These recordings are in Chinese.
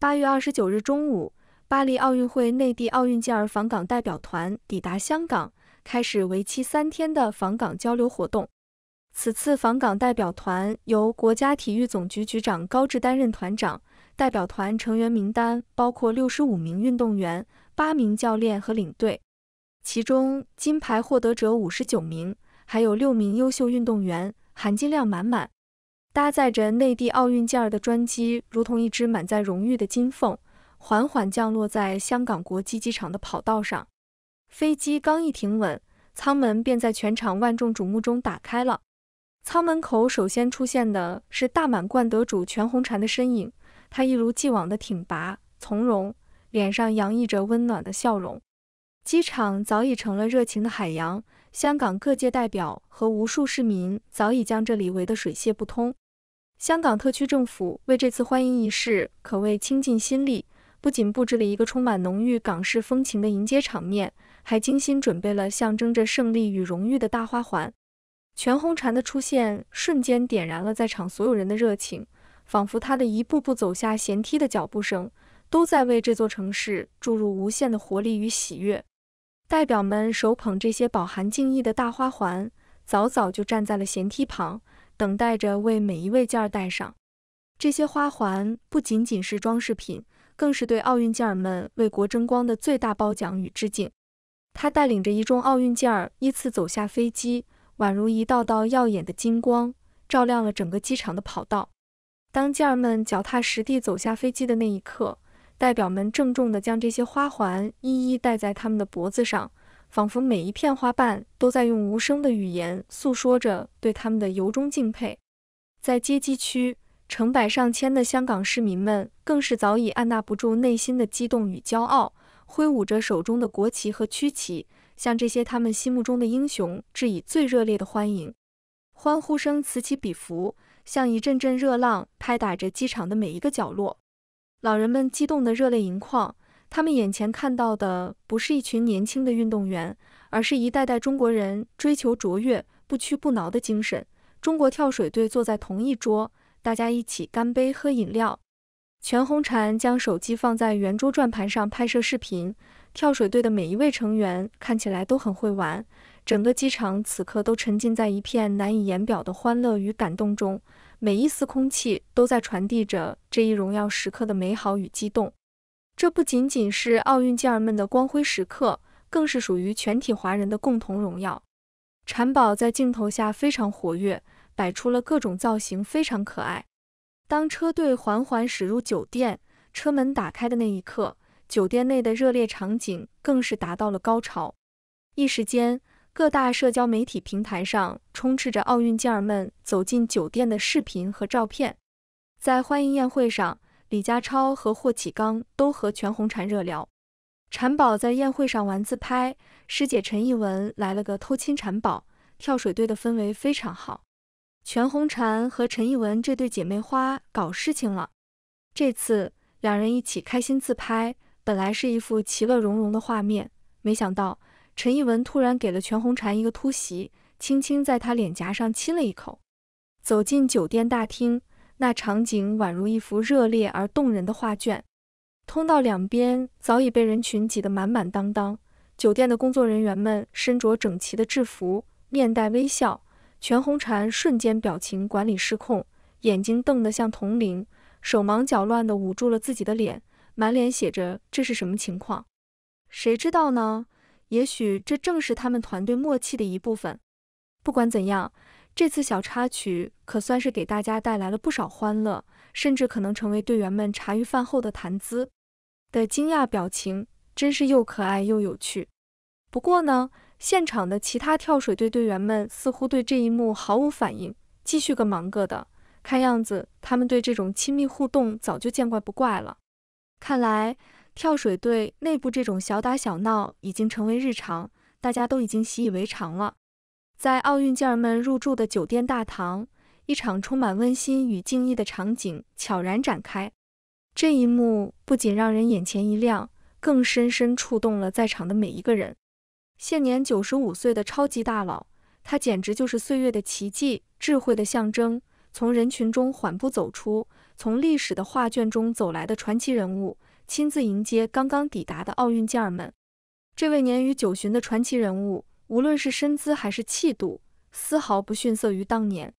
八月二十九日中午，巴黎奥运会内地奥运健儿访港代表团抵达香港，开始为期三天的访港交流活动。此次访港代表团由国家体育总局局长高志担任团长，代表团成员名单包括六十五名运动员、八名教练和领队，其中金牌获得者五十九名，还有六名优秀运动员，含金量满满。搭载着内地奥运健儿的专机，如同一只满载荣誉的金凤，缓缓降落在香港国际机场的跑道上。飞机刚一停稳，舱门便在全场万众瞩目中打开了。舱门口首先出现的是大满贯得主全红婵的身影，她一如既往的挺拔从容，脸上洋溢着温暖的笑容。机场早已成了热情的海洋，香港各界代表和无数市民早已将这里围得水泄不通。香港特区政府为这次欢迎仪式可谓倾尽心力，不仅布置了一个充满浓郁港式风情的迎接场面，还精心准备了象征着胜利与荣誉的大花环。全红婵的出现瞬间点燃了在场所有人的热情，仿佛她的一步步走下舷梯的脚步声，都在为这座城市注入无限的活力与喜悦。代表们手捧这些饱含敬意的大花环，早早就站在了舷梯旁。等待着为每一位健儿戴上。这些花环不仅仅是装饰品，更是对奥运健儿们为国争光的最大褒奖与致敬。他带领着一众奥运健儿依次走下飞机，宛如一道道耀眼的金光，照亮了整个机场的跑道。当健儿们脚踏实地走下飞机的那一刻，代表们郑重地将这些花环一一带在他们的脖子上。仿佛每一片花瓣都在用无声的语言诉说着对他们的由衷敬佩。在接机区，成百上千的香港市民们更是早已按捺不住内心的激动与骄傲，挥舞着手中的国旗和区旗，向这些他们心目中的英雄致以最热烈的欢迎。欢呼声此起彼伏，像一阵阵热浪拍打着机场的每一个角落。老人们激动得热泪盈眶。他们眼前看到的不是一群年轻的运动员，而是一代代中国人追求卓越、不屈不挠的精神。中国跳水队坐在同一桌，大家一起干杯喝饮料。全红婵将手机放在圆桌转盘上拍摄视频。跳水队的每一位成员看起来都很会玩。整个机场此刻都沉浸在一片难以言表的欢乐与感动中，每一丝空气都在传递着这一荣耀时刻的美好与激动。这不仅仅是奥运健儿们的光辉时刻，更是属于全体华人的共同荣耀。婵宝在镜头下非常活跃，摆出了各种造型，非常可爱。当车队缓缓驶入酒店，车门打开的那一刻，酒店内的热烈场景更是达到了高潮。一时间，各大社交媒体平台上充斥着奥运健儿们走进酒店的视频和照片。在欢迎宴会上。李家超和霍启刚都和全红婵热聊，婵宝在宴会上玩自拍，师姐陈逸文来了个偷亲婵宝，跳水队的氛围非常好。全红婵和陈逸文这对姐妹花搞事情了，这次两人一起开心自拍，本来是一幅其乐融融的画面，没想到陈逸文突然给了全红婵一个突袭，轻轻在她脸颊上亲了一口，走进酒店大厅。那场景宛如一幅热烈而动人的画卷，通道两边早已被人群挤得满满当当。酒店的工作人员们身着整齐的制服，面带微笑。全红婵瞬间表情管理失控，眼睛瞪得像铜铃，手忙脚乱地捂住了自己的脸，满脸写着这是什么情况？谁知道呢？也许这正是他们团队默契的一部分。不管怎样。这次小插曲可算是给大家带来了不少欢乐，甚至可能成为队员们茶余饭后的谈资。的惊讶表情真是又可爱又有趣。不过呢，现场的其他跳水队队员们似乎对这一幕毫无反应，继续各忙各的。看样子，他们对这种亲密互动早就见怪不怪了。看来，跳水队内部这种小打小闹已经成为日常，大家都已经习以为常了。在奥运健儿们入住的酒店大堂，一场充满温馨与敬意的场景悄然展开。这一幕不仅让人眼前一亮，更深深触动了在场的每一个人。现年九十五岁的超级大佬，他简直就是岁月的奇迹，智慧的象征。从人群中缓步走出，从历史的画卷中走来的传奇人物，亲自迎接刚刚抵达的奥运健儿们。这位年逾九旬的传奇人物。无论是身姿还是气度，丝毫不逊色于当年。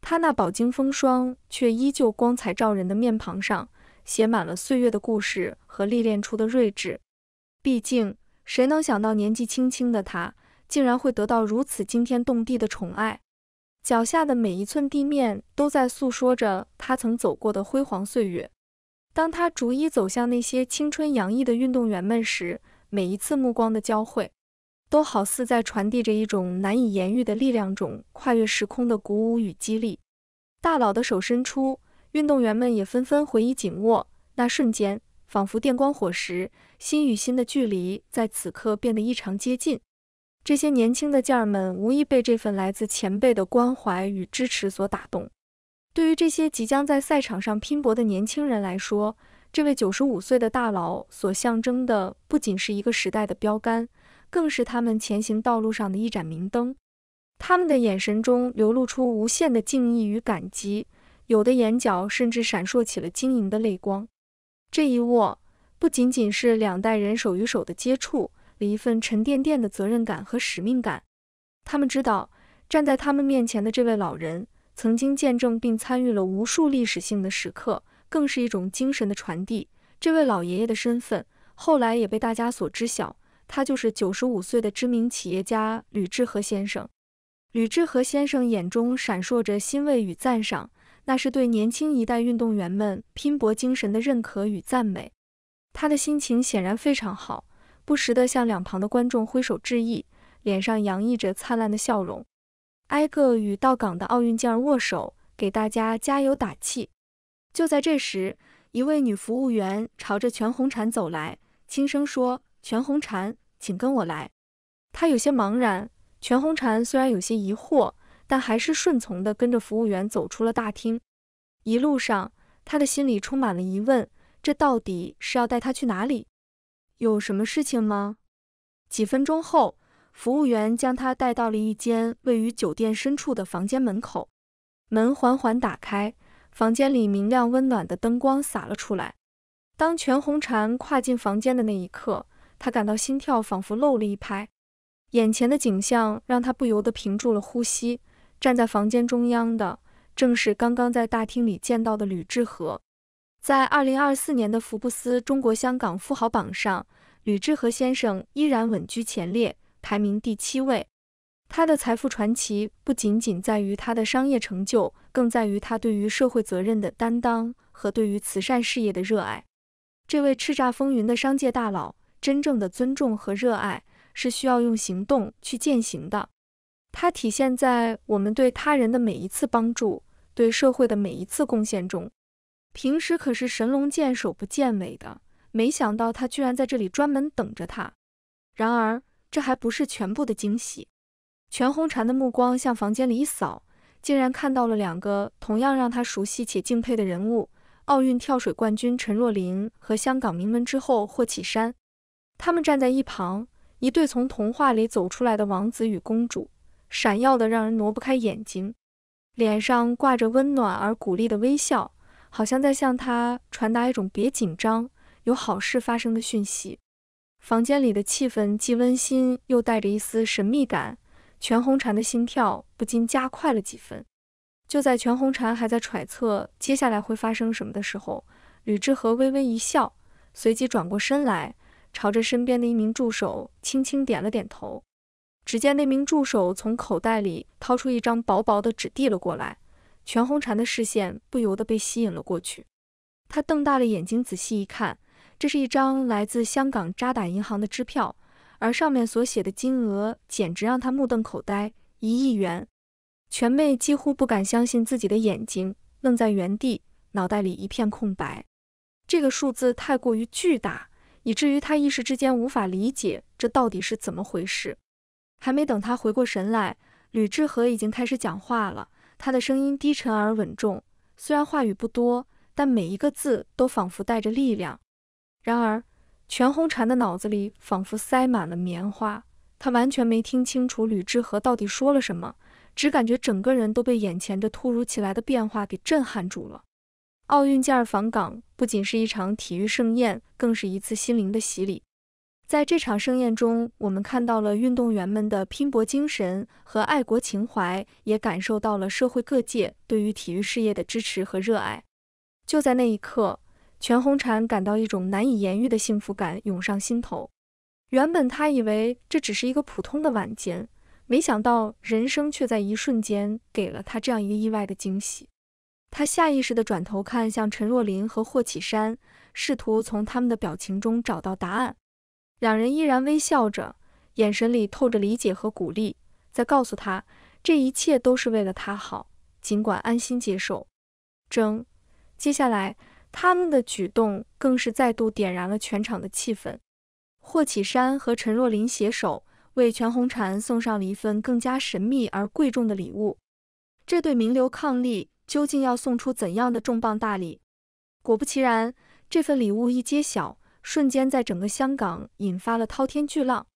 他那饱经风霜却依旧光彩照人的面庞上，写满了岁月的故事和历练出的睿智。毕竟，谁能想到年纪轻轻的他，竟然会得到如此惊天动地的宠爱？脚下的每一寸地面，都在诉说着他曾走过的辉煌岁月。当他逐一走向那些青春洋溢的运动员们时，每一次目光的交汇。都好似在传递着一种难以言喻的力量，中跨越时空的鼓舞与激励。大佬的手伸出，运动员们也纷纷回以紧握。那瞬间，仿佛电光火石，心与心的距离在此刻变得异常接近。这些年轻的儿们无疑被这份来自前辈的关怀与支持所打动。对于这些即将在赛场上拼搏的年轻人来说，这位九十五岁的大佬所象征的，不仅是一个时代的标杆。更是他们前行道路上的一盏明灯。他们的眼神中流露出无限的敬意与感激，有的眼角甚至闪烁起了晶莹的泪光。这一握不仅仅是两代人手与手的接触，了一份沉甸甸的责任感和使命感。他们知道，站在他们面前的这位老人，曾经见证并参与了无数历史性的时刻，更是一种精神的传递。这位老爷爷的身份后来也被大家所知晓。他就是九十五岁的知名企业家吕志和先生。吕志和先生眼中闪烁着欣慰与赞赏，那是对年轻一代运动员们拼搏精神的认可与赞美。他的心情显然非常好，不时地向两旁的观众挥手致意，脸上洋溢着灿烂的笑容，挨个与到岗的奥运健儿握手，给大家加油打气。就在这时，一位女服务员朝着全红婵走来，轻声说。全红婵，请跟我来。他有些茫然。全红婵虽然有些疑惑，但还是顺从地跟着服务员走出了大厅。一路上，他的心里充满了疑问：这到底是要带他去哪里？有什么事情吗？几分钟后，服务员将他带到了一间位于酒店深处的房间门口。门缓缓打开，房间里明亮温暖的灯光洒了出来。当全红婵跨进房间的那一刻，他感到心跳仿佛漏了一拍，眼前的景象让他不由得屏住了呼吸。站在房间中央的，正是刚刚在大厅里见到的吕志和。在二零二四年的福布斯中国香港富豪榜上，吕志和先生依然稳居前列，排名第七位。他的财富传奇不仅仅在于他的商业成就，更在于他对于社会责任的担当和对于慈善事业的热爱。这位叱咤风云的商界大佬。真正的尊重和热爱是需要用行动去践行的，它体现在我们对他人的每一次帮助、对社会的每一次贡献中。平时可是神龙见首不见尾的，没想到他居然在这里专门等着他。然而，这还不是全部的惊喜。全红婵的目光向房间里一扫，竟然看到了两个同样让他熟悉且敬佩的人物：奥运跳水冠军陈若琳和香港名门之后霍启山。他们站在一旁，一对从童话里走出来的王子与公主，闪耀的让人挪不开眼睛，脸上挂着温暖而鼓励的微笑，好像在向他传达一种“别紧张，有好事发生的”讯息。房间里的气氛既温馨又带着一丝神秘感，全红婵的心跳不禁加快了几分。就在全红婵还在揣测接下来会发生什么的时候，吕志和微微一笑，随即转过身来。朝着身边的一名助手轻轻点了点头，只见那名助手从口袋里掏出一张薄薄的纸递了过来，全红婵的视线不由得被吸引了过去。他瞪大了眼睛，仔细一看，这是一张来自香港渣打银行的支票，而上面所写的金额简直让他目瞪口呆——一亿元。全妹几乎不敢相信自己的眼睛，愣在原地，脑袋里一片空白。这个数字太过于巨大。以至于他一时之间无法理解这到底是怎么回事。还没等他回过神来，吕志和已经开始讲话了。他的声音低沉而稳重，虽然话语不多，但每一个字都仿佛带着力量。然而，全红婵的脑子里仿佛塞满了棉花，他完全没听清楚吕志和到底说了什么，只感觉整个人都被眼前这突如其来的变化给震撼住了。奥运健儿访港，不仅是一场体育盛宴，更是一次心灵的洗礼。在这场盛宴中，我们看到了运动员们的拼搏精神和爱国情怀，也感受到了社会各界对于体育事业的支持和热爱。就在那一刻，全红婵感到一种难以言喻的幸福感涌上心头。原本她以为这只是一个普通的晚间，没想到人生却在一瞬间给了她这样一个意外的惊喜。他下意识地转头看向陈若琳和霍启山，试图从他们的表情中找到答案。两人依然微笑着，眼神里透着理解和鼓励，在告诉他这一切都是为了他好，尽管安心接受。争，接下来他们的举动更是再度点燃了全场的气氛。霍启山和陈若琳携手为全红婵送上了一份更加神秘而贵重的礼物，这对名流伉俪。究竟要送出怎样的重磅大礼？果不其然，这份礼物一揭晓，瞬间在整个香港引发了滔天巨浪。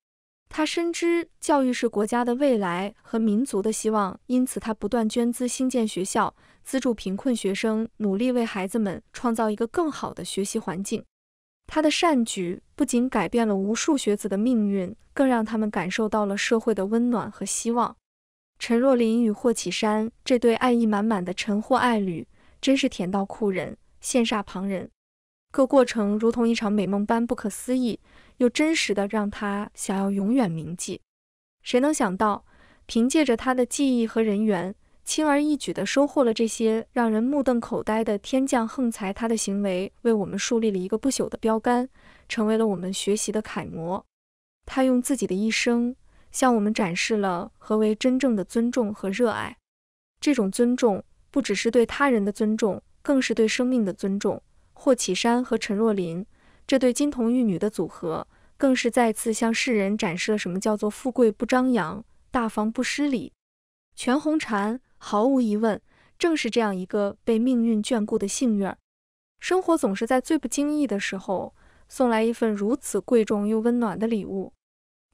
他深知教育是国家的未来和民族的希望，因此他不断捐资兴建学校，资助贫困学生，努力为孩子们创造一个更好的学习环境。他的善举不仅改变了无数学子的命运，更让他们感受到了社会的温暖和希望。陈若琳与霍启山这对爱意满满的陈霍爱侣，真是甜到酷人，羡煞旁人。各过程如同一场美梦般不可思议，又真实的让他想要永远铭记。谁能想到，凭借着他的记忆和人缘，轻而易举地收获了这些让人目瞪口呆的天降横财？他的行为为我们树立了一个不朽的标杆，成为了我们学习的楷模。他用自己的一生。向我们展示了何为真正的尊重和热爱。这种尊重不只是对他人的尊重，更是对生命的尊重。霍启山和陈若琳这对金童玉女的组合，更是再次向世人展示了什么叫做富贵不张扬，大方不失礼。全红婵毫无疑问，正是这样一个被命运眷顾的幸运儿。生活总是在最不经意的时候，送来一份如此贵重又温暖的礼物。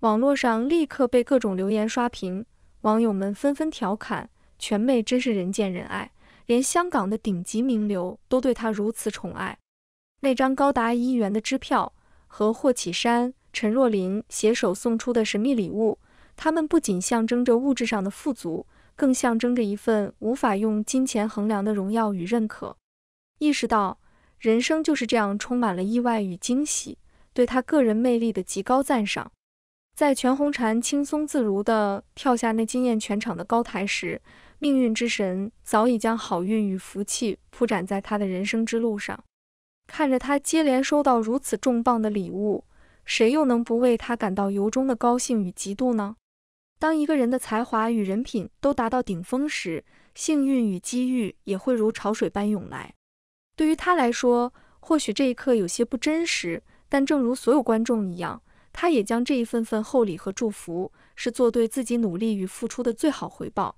网络上立刻被各种流言刷屏，网友们纷纷调侃，全妹真是人见人爱，连香港的顶级名流都对她如此宠爱。那张高达一亿元的支票和霍启山、陈若琳携手送出的神秘礼物，他们不仅象征着物质上的富足，更象征着一份无法用金钱衡量的荣耀与认可。意识到人生就是这样，充满了意外与惊喜，对他个人魅力的极高赞赏。在全红婵轻松自如地跳下那惊艳全场的高台时，命运之神早已将好运与福气铺展在他的人生之路上。看着他接连收到如此重磅的礼物，谁又能不为他感到由衷的高兴与嫉妒呢？当一个人的才华与人品都达到顶峰时，幸运与机遇也会如潮水般涌来。对于他来说，或许这一刻有些不真实，但正如所有观众一样。他也将这一份份厚礼和祝福，是做对自己努力与付出的最好回报。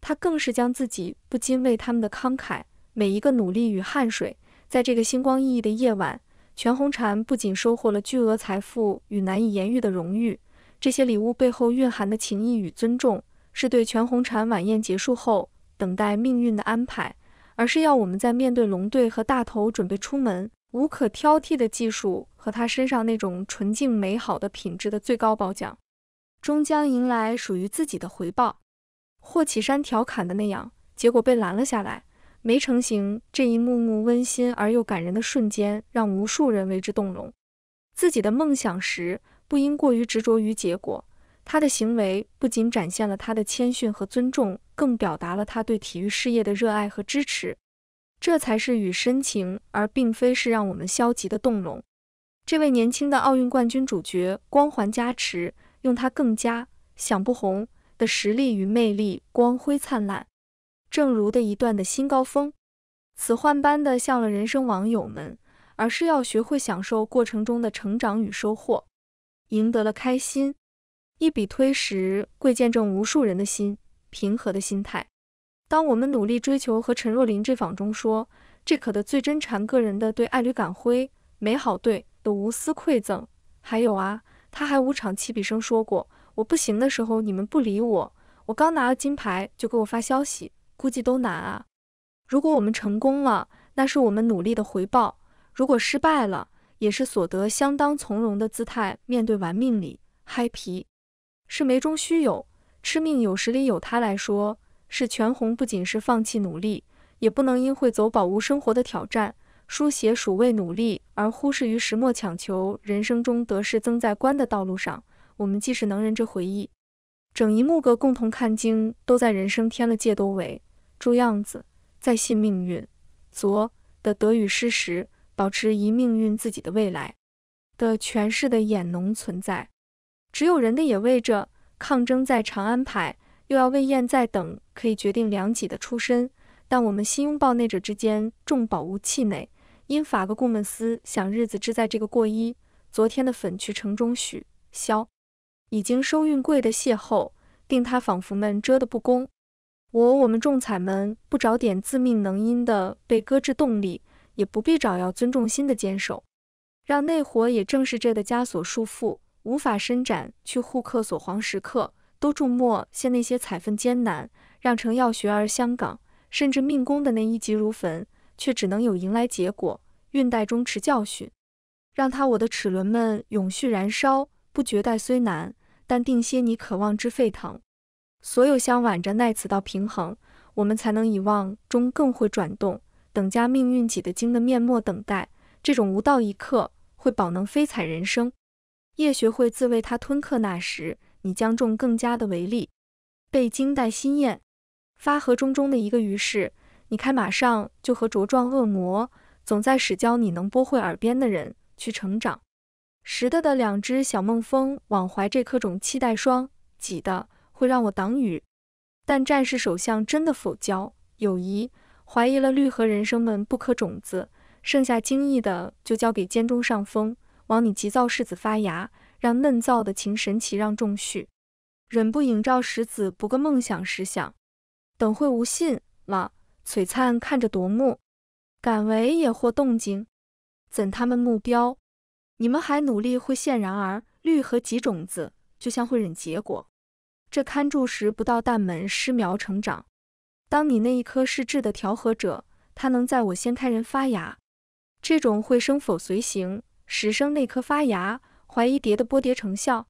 他更是将自己不禁为他们的慷慨，每一个努力与汗水，在这个星光熠熠的夜晚，全红婵不仅收获了巨额财富与难以言喻的荣誉，这些礼物背后蕴含的情谊与尊重，是对全红婵晚宴结束后等待命运的安排，而是要我们在面对龙队和大头准备出门。无可挑剔的技术和他身上那种纯净美好的品质的最高褒奖，终将迎来属于自己的回报。霍启山调侃的那样，结果被拦了下来，没成型。这一幕幕温馨而又感人的瞬间，让无数人为之动容。自己的梦想时，不应过于执着于结果。他的行为不仅展现了他的谦逊和尊重，更表达了他对体育事业的热爱和支持。这才是与深情，而并非是让我们消极的动容。这位年轻的奥运冠军主角光环加持，用他更加想不红的实力与魅力，光辉灿烂。正如的一段的新高峰，此幻般的向了人生网友们，而是要学会享受过程中的成长与收获，赢得了开心。一笔推时，贵见证无数人的心平和的心态。当我们努力追求和陈若琳这访中说，这可的最真缠个人的对爱侣感辉美好对的无私馈赠。还有啊，他还五场起笔声说过，我不行的时候你们不理我，我刚拿了金牌就给我发消息，估计都难啊。如果我们成功了，那是我们努力的回报；如果失败了，也是所得相当从容的姿态面对玩命里。嗨皮，是梅中虚有吃命有时里有他来说。是全红，不仅是放弃努力，也不能因会走宝物生活的挑战，书写数为努力而忽视于石墨抢求人生中得失增在观的道路上，我们既是能人之回忆，整一幕个共同看经，都在人生添了戒多为。注样子在信命运，昨的得与失时，保持一命运自己的未来的诠释的眼浓存在，只有人的也为着抗争在长安排。又要问燕在等可以决定良己的出身，但我们心拥抱内者之间重宝无气馁，因法个顾们思想日子只在这个过一。昨天的粉去城中许消，已经收运贵的邂逅，定他仿佛们遮的不公。我我们众彩们不找点自命能因的被搁置动力，也不必找要尊重心的坚守，让内火也正是这的枷锁束缚，无法伸展去护克所黄时刻。都注没现那些采粪艰难，让成要学而香港，甚至命宫的那一急如焚，却只能有迎来结果。运带中持教训，让他我的齿轮们永续燃烧，不绝代虽难，但定些你渴望之沸腾。所有相挽着耐此到平衡，我们才能以望中更会转动。等加命运挤的精的面目等待，这种无道一刻会保能飞彩人生，也学会自为他吞刻那时。你将种更加的为例，被惊待新艳，发和中中的一个鱼是，你看马上就和茁壮恶魔，总在使教你能拨会耳边的人去成长，拾的的两只小梦蜂往怀这颗种期待霜挤的会让我挡雨，但战士首相真的否交友谊怀疑了绿河人生们不可种子，剩下惊异的就交给肩中上风，往你急躁柿子发芽。让嫩燥的情神奇，让众续，忍不影照石子，不个梦想石想。等会无信了，璀璨看着夺目，敢为也或动静，怎他们目标？你们还努力会现，然而绿和几种子就像会忍结果。这看住时不到，但门失苗成长。当你那一颗是质的调和者，它能在我先开人发芽。这种会生否随行，时生那颗发芽。怀疑蝶的波蝶成效，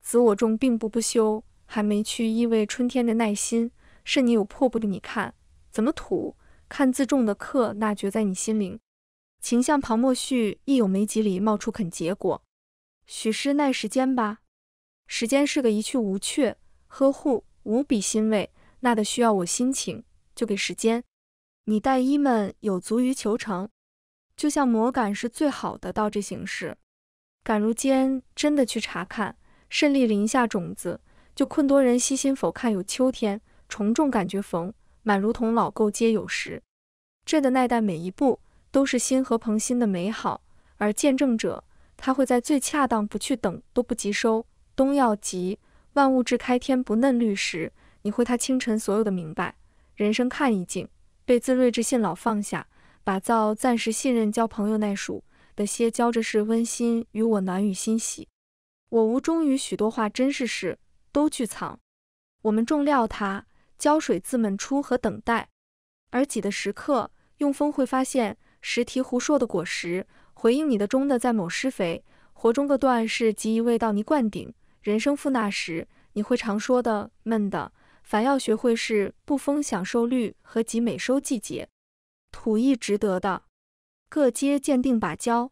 子我众并不不休，还没去意味春天的耐心。是你有破布的，你看怎么土？看自重的刻，那绝在你心灵。情向旁默叙，亦有眉几里冒出肯结果。许是耐时间吧，时间是个一去无却，呵护无比欣慰。那得需要我心情，就给时间。你带衣们有足于求成，就像魔感是最好的倒这形式。敢如今真的去查看，甚立林下种子，就困多人悉心否看有秋天，重重感觉逢满，如同老垢皆有时。这的耐待每一步，都是心和朋心的美好。而见证者，他会在最恰当不去等，都不及收。冬要急，万物至开天不嫩绿时，你会他清晨所有的明白。人生看一境，被自睿智信老放下，把造暂时信任交朋友耐数。的些浇着是温馨，与我暖与欣喜。我无衷于许多话，真是事都俱藏。我们重料它浇水自闷出和等待，而挤的时刻用风会发现石提胡硕的果实，回应你的中的在某施肥活中个段是极易味到泥灌顶人生复那时，你会常说的闷的，凡要学会是不风享受率和极美收季节，土亦值得的。各阶鉴定把交。